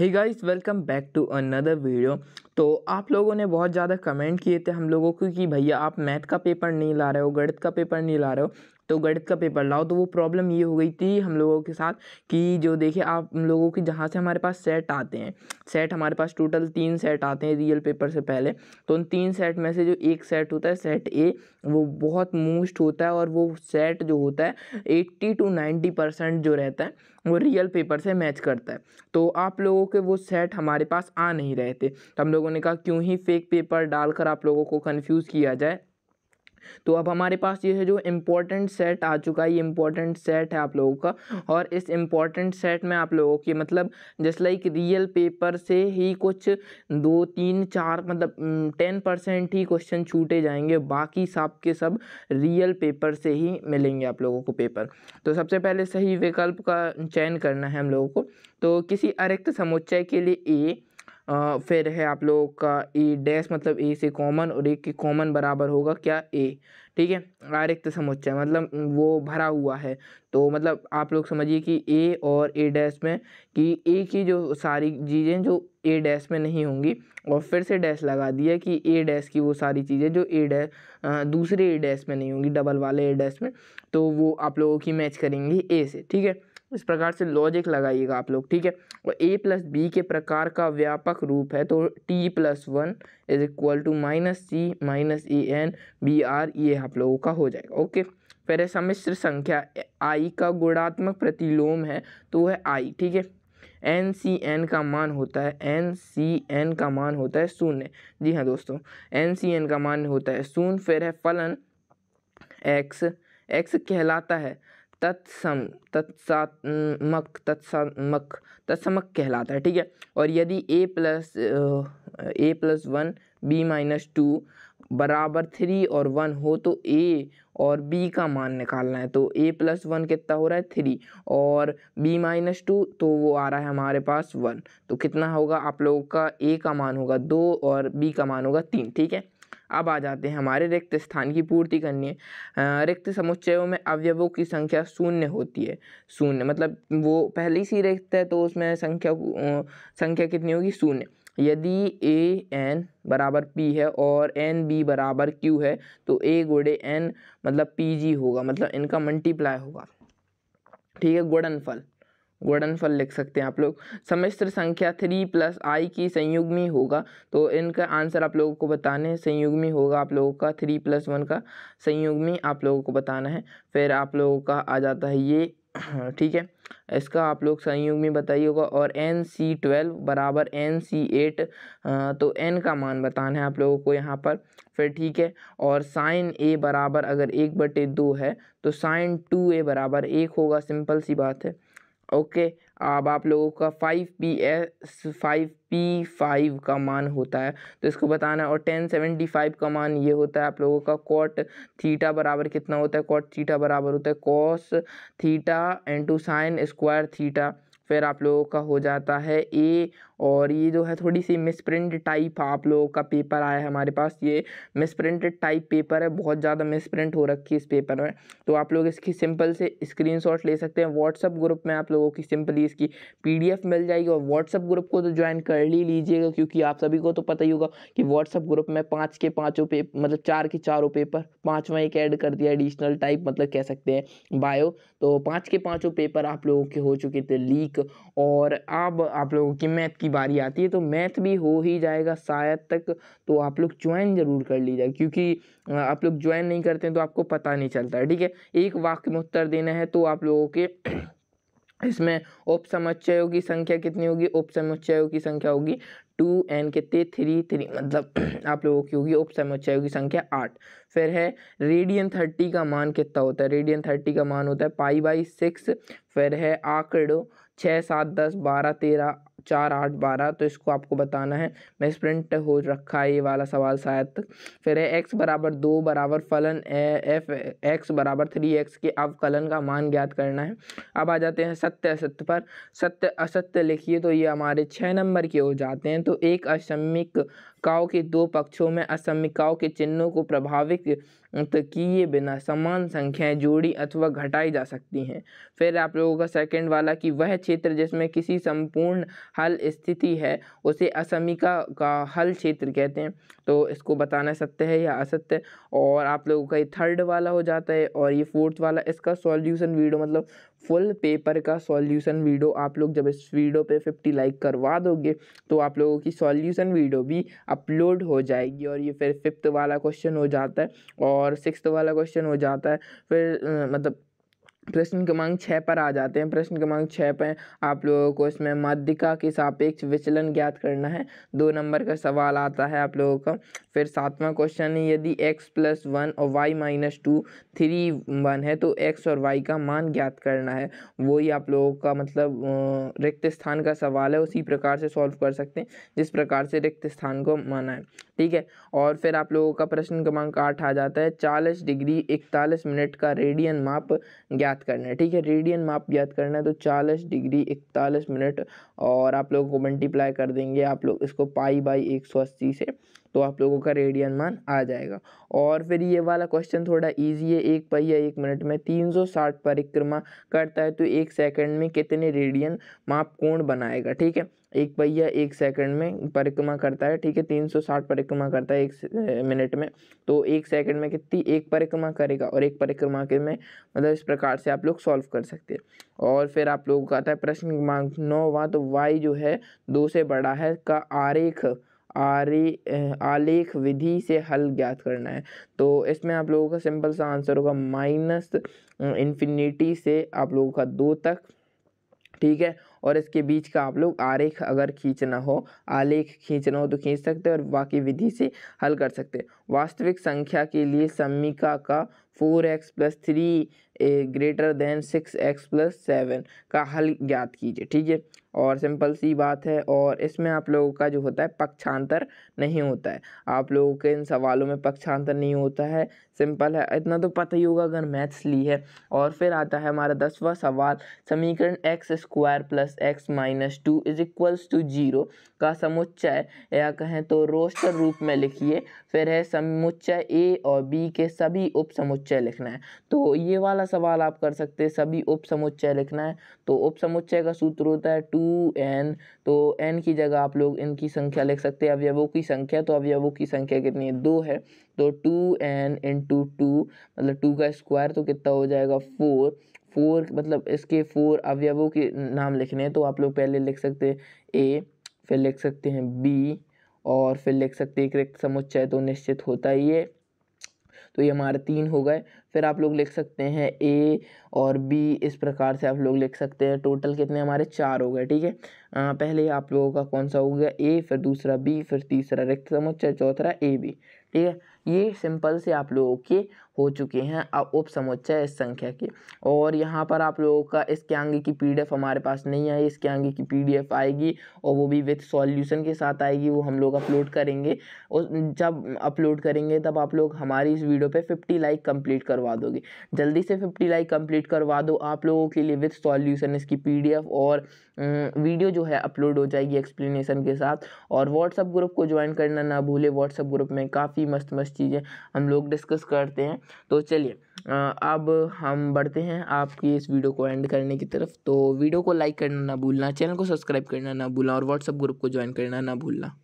है guys welcome back to another video तो आप लोगों ने बहुत ज़्यादा कमेंट किए थे हम लोगों को कि भैया आप मैथ का पेपर नहीं ला रहे हो गणित का पेपर नहीं ला रहे हो तो गणित का पेपर लाओ तो वो प्रॉब्लम ये हो गई थी हम लोगों के साथ कि जो देखिए आप लोगों के जहाँ से हमारे पास सेट आते हैं सेट हमारे पास टोटल तीन सेट आते हैं रियल पेपर से पहले तो उन तीन सेट में से जो एक सेट होता है सेट ए वो बहुत मोस्ट होता है और वो सेट जो होता है एट्टी टू नाइन्टी परसेंट जो रहता है वो रियल पेपर से मैच करता है तो आप लोगों के वो सेट हमारे पास आ नहीं रहे थे तो हम लोगों ने कहा क्यों ही फेक पेपर डालकर आप लोगों को कन्फ्यूज़ किया जाए तो अब हमारे पास ये है जो इम्पोर्टेंट सेट आ चुका है ये इम्पोर्टेंट सेट है आप लोगों का और इस इम्पोर्टेंट सेट में आप लोगों की मतलब जस्ट लाइक रियल पेपर से ही कुछ दो तीन चार मतलब टेन परसेंट ही क्वेश्चन छूटे जाएंगे बाकी सब के सब रियल पेपर से ही मिलेंगे आप लोगों को पेपर तो सबसे पहले सही विकल्प का चयन करना है हम लोगों को तो किसी अरिक्त समुच्चय के लिए ए फिर है आप लोगों का ए डैश मतलब ए से कॉमन और ए के कॉमन बराबर होगा क्या ए ठीक है आर आरिक्त तो समुच्चय मतलब वो भरा हुआ है तो मतलब आप लोग समझिए कि ए और ए डैश में कि ए की जो सारी चीज़ें जो ए डैश में नहीं होंगी और फिर से डैश लगा दिया कि ए डैश की वो सारी चीज़ें जो ए डैश दूसरे ए डैश में नहीं होंगी डबल वाले ए डैश में तो वो आप लोगों की मैच करेंगी ए से ठीक है इस प्रकार से लॉजिक लगाइएगा आप लोग ठीक है और ए प्लस बी के प्रकार का व्यापक रूप है तो T plus one is equal to minus C minus A N B R ये आप लोगों का हो जाएगा ओके फिर सम्मिश्र संख्या आई का गुणात्मक प्रतिलोम है तो वह आई ठीक है एन सी एन का मान होता है एन सी एन का मान होता है शून्य जी हाँ दोस्तों एन सी एन का मान होता है शून्य फिर है फलन एक्स एक्स कहलाता है तत्सम तत्सात्मक तत्सात्मक तत्समक कहलाता है ठीक है और यदि A plus A plus one B minus two बराबर थ्री और वन हो तो ए और बी का मान निकालना है तो ए प्लस वन कितना हो रहा है थ्री और बी माइनस टू तो वो आ रहा है हमारे पास वन तो कितना होगा आप लोगों का ए का मान होगा दो और बी का मान होगा तीन ठीक है अब आ जाते हैं हमारे रिक्त स्थान की पूर्ति करनी है रिक्त समुच्चयों में अवयवों की संख्या शून्य होती है शून्य मतलब वो पहले सी रिक्त है तो उसमें संख्या संख्या कितनी होगी शून्य यदि ए एन बराबर पी है और एन बी बराबर क्यू है तो ए गुड़े एन मतलब पी जी होगा मतलब इनका मल्टीप्लाई होगा ठीक है गुणनफल गुणनफल लिख सकते हैं आप लोग समिश्र संख्या थ्री प्लस आई की संयुग्मी होगा तो इनका आंसर आप लोगों को बताना है संयुग्मी होगा आप लोगों का थ्री प्लस वन का संयुग्मी आप लोगों को बताना है फिर आप लोगों का आ जाता है ये ठीक है इसका आप लोग संयुग में बताइए होगा और एन सी ट्वेल्व बराबर एन सी एट तो एन का मान बताना है आप लोगों को यहाँ पर फिर ठीक है और साइन ए बराबर अगर एक बटे दो है तो साइन टू ए बराबर एक होगा सिंपल सी बात है ओके अब आप लोगों का five P S five P five का मान होता है तो इसको बताना है और टेन सेवेंटी फाइव का मान ये होता है आप लोगों का कॉट थीटा बराबर कितना होता है कॉट थीटा बराबर होता है cos theta into sine square theta फिर आप लोगों का हो जाता है ए और ये जो है थोड़ी सी मिसप्रिंट टाइप आप लोगों का पेपर आया है हमारे पास ये मिसप्रिंटेड टाइप पेपर है बहुत ज़्यादा मिसप्रिंट हो रखी है इस पेपर में तो आप लोग इसकी सिंपल से स्क्रीनशॉट ले सकते हैं व्हाट्सअप ग्रुप में आप लोगों की सिंपली इसकी पीडीएफ मिल जाएगी और व्हाट्सअप ग्रुप को तो ज्वाइन कर ही लीजिएगा क्योंकि आप सभी को तो पता ही होगा कि व्हाट्सअप ग्रुप में पाँच के पाँचों पे मतलब चार के चारों पेपर पाँचवा एक ऐड कर दिया एडिशनल टाइप मतलब कह सकते हैं बायो तो पाँच के पाँचों पेपर आप लोगों के हो चुके थे लीक मैथमेटिक और अब आप लोगों की मैथ की बारी आती है तो मैथ भी हो ही जाएगा शायद तक तो आप लोग ज्वाइन ज़रूर कर लीजिए क्योंकि आप लोग ज्वाइन नहीं करते तो आपको पता नहीं चलता ठीक है एक वाक्य में उत्तर देना है तो आप लोगों के इसमें उप समुच्चयों की संख्या कितनी होगी उप समुच्चयों की संख्या होगी टू एन कितने थ्री थ्री मतलब आप लोगों की होगी उप समुच्चयों की संख्या आठ फिर है रेडियन थर्टी का मान कितना होता है रेडियन थर्टी का मान होता है पाई बाई सिक्स फिर है आंकड़ों छः सात दस बारह तेरह चार आठ बारह तो इसको आपको बताना है मैं स्प्रिंट हो रखा है ये वाला सवाल शायद तक फिर है एक्स बराबर दो बराबर फलन एफ एक्स बराबर थ्री एक्स के अवकलन का मान ज्ञात करना है अब आ जाते हैं सत्य असत्य पर सत्य असत्य लिखिए तो ये हमारे छः नंबर के हो जाते हैं तो एक असमिक काओ के दो पक्षों में असमिकाओं के चिन्हों को प्रभावित किए बिना समान संख्याएं जोड़ी अथवा घटाई जा सकती हैं फिर आप लोगों का सेकंड वाला कि वह क्षेत्र जिसमें किसी संपूर्ण हल स्थिति है उसे असमिका का हल क्षेत्र कहते हैं तो इसको बताना सत्य है या असत्य और आप लोगों का ये थर्ड वाला हो जाता है और ये फोर्थ वाला इसका सॉल्यूशन वीडियो मतलब फुल पेपर का सॉल्यूशन वीडियो आप लोग जब इस वीडियो पे फिफ्टी लाइक करवा दोगे तो आप लोगों की सॉल्यूशन वीडियो भी अपलोड हो जाएगी और ये फिर फिफ्थ वाला क्वेश्चन हो जाता है और सिक्स्थ वाला क्वेश्चन हो जाता है फिर मतलब प्रश्न क्रमांक छः पर आ जाते हैं प्रश्न क्रमांक छः पर आप लोगों को इसमें माध्यिका के सापेक्ष विचलन ज्ञात करना है दो नंबर का सवाल आता है आप लोगों का फिर सातवां क्वेश्चन है यदि x प्लस वन और y minus two three one है तो x और y का मान ज्ञात करना है वही आप लोगों का मतलब रिक्त स्थान का सवाल है उसी प्रकार से सॉल्व कर सकते हैं जिस प्रकार से रिक्त स्थान को माना है ठीक है और फिर आप लोगों का प्रश्न क्रमांक आठ आ जाता है चालीस डिग्री इकतालीस मिनट का रेडियन माप ज्ञात ज्ञात करना है ठीक है रेडियन माप याद करना है तो चालीस डिग्री इकतालीस मिनट और आप लोगों को मल्टीप्लाई कर देंगे आप लोग इसको पाई बाई एक सौ अस्सी से तो आप लोगों का रेडियन मान आ जाएगा और फिर ये वाला क्वेश्चन थोड़ा इजी है एक पहिया एक मिनट में 360 परिक्रमा करता है तो एक सेकंड में कितने रेडियन माप कोण बनाएगा ठीक है एक पहिया एक सेकंड में परिक्रमा करता है ठीक है 360 परिक्रमा करता है एक मिनट में तो एक सेकंड में कितनी एक परिक्रमा करेगा और एक परिक्रमा के में मतलब इस प्रकार से आप लोग सॉल्व कर सकते हैं और फिर आप लोगों का आता है प्रश्न क्रमांक नौवा तो वाई जो है दो से बड़ा है का आरेख आरे आलेख विधि से हल ज्ञात करना है तो इसमें आप लोगों का सिंपल सा आंसर होगा माइनस इन्फिनिटी से आप लोगों का दो तक ठीक है और इसके बीच का आप लोग आरेख अगर खींचना हो आलेख खींचना हो तो खींच सकते हैं और बाकी विधि से हल कर सकते हैं वास्तविक संख्या के लिए सम्मिका का four X plus three greater than six X plus seven का हल ज्ञात कीजिए ठीक है और सिंपल सी बात है और इसमें आप लोगों का जो होता है पक्षांतर नहीं होता है आप लोगों के इन सवालों में पक्षांतर नहीं होता है सिंपल है इतना तो पता ही होगा अगर मैथ्स ली है और फिर आता है हमारा दसवा सवाल समीकरण X square plus X minus two is equals to zero का समुच्चय या कहें तो रोस्टर रूप में लिखिए फिर है समुच्चय ए और बी के सभी उप समुच्चय लिखना है तो ये वाला सवाल आप कर सकते हैं सभी उप समुच्चय लिखना है तो उप समुच्चय का सूत्र होता है टू एन तो एन की जगह आप लोग इनकी संख्या लिख सकते हैं अवयवों की संख्या तो अवयवों की संख्या कितनी है दो है तो टू एन इंटू टू मतलब टू का स्क्वायर तो कितना हो जाएगा फोर फोर मतलब इसके फोर अवयवों के नाम लिखने हैं तो आप लोग पहले लिख सकते हैं ए फिर लिख सकते हैं बी और फिर लिख सकते हैं एक रिक्त समुच्चय तो निश्चित होता ही है तो ये हमारे तीन हो गए फिर आप लोग लिख सकते हैं ए और बी इस प्रकार से आप लोग लिख सकते हैं टोटल कितने हमारे चार हो गए ठीक है पहले आप लोगों का कौन सा हो गया ए फिर दूसरा बी फिर तीसरा रिक्त समुच्चय चौथा ए बी ठीक है ये सिंपल से आप लोगों के हो चुके हैं उप समुच्चय इस संख्या के और यहाँ पर आप लोगों का इसके आगे की पीडीएफ हमारे पास नहीं आई इसके आगे की पीडीएफ आएगी और वो भी विथ सॉल्यूशन के साथ आएगी वो हम लोग अपलोड करेंगे और जब अपलोड करेंगे तब आप लोग हमारी इस वीडियो पे 50 लाइक कंप्लीट करवा दोगे जल्दी से 50 लाइक कंप्लीट करवा दो आप लोगों के लिए विथ सॉल्यूशन इसकी पी और वीडियो जो है अपलोड हो जाएगी एक्सप्लेनेशन के साथ और व्हाट्सअप ग्रुप को ज्वाइन करना ना भूले व्हाट्सअप ग्रुप में काफ़ी मस्त मस्त चीज़ें हम लोग डिस्कस करते हैं तो चलिए अब हम बढ़ते हैं आपकी इस वीडियो को एंड करने की तरफ तो वीडियो को लाइक करना ना भूलना चैनल को सब्सक्राइब करना ना भूलना और व्हाट्सअप ग्रुप को ज्वाइन करना ना भूलना